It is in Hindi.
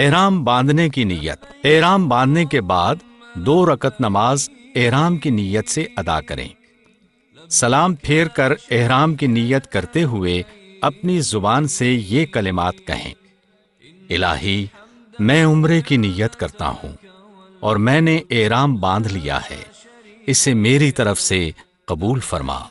एहराम बांधने की नीयत एहराम बांधने के बाद दो रकत नमाज एहराम की नीयत से अदा करें सलाम फेर कर एहराम की नीयत करते हुए अपनी जुबान से ये कलिमात कहें इलाही मैं उम्र की नीयत करता हूँ और मैंने एहराम बांध लिया है इसे मेरी तरफ से कबूल फरमा